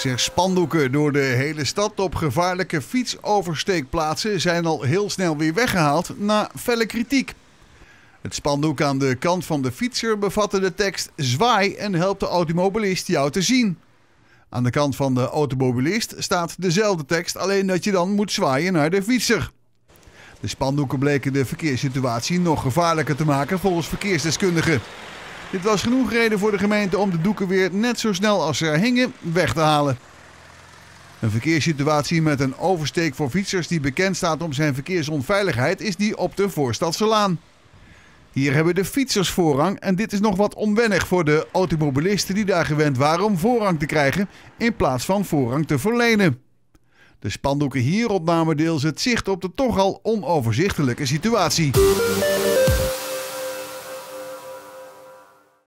Zeg, spandoeken door de hele stad op gevaarlijke fietsoversteekplaatsen zijn al heel snel weer weggehaald na felle kritiek. Het spandoek aan de kant van de fietser bevatte de tekst zwaai en helpt de automobilist jou te zien. Aan de kant van de automobilist staat dezelfde tekst, alleen dat je dan moet zwaaien naar de fietser. De spandoeken bleken de verkeerssituatie nog gevaarlijker te maken volgens verkeersdeskundigen. Dit was genoeg reden voor de gemeente om de doeken weer net zo snel als ze er hingen weg te halen. Een verkeerssituatie met een oversteek voor fietsers die bekend staat om zijn verkeersonveiligheid is die op de Voorstadse Laan. Hier hebben de fietsers voorrang en dit is nog wat onwennig voor de automobilisten die daar gewend waren om voorrang te krijgen in plaats van voorrang te verlenen. De spandoeken hier namen deels het zicht op de toch al onoverzichtelijke situatie.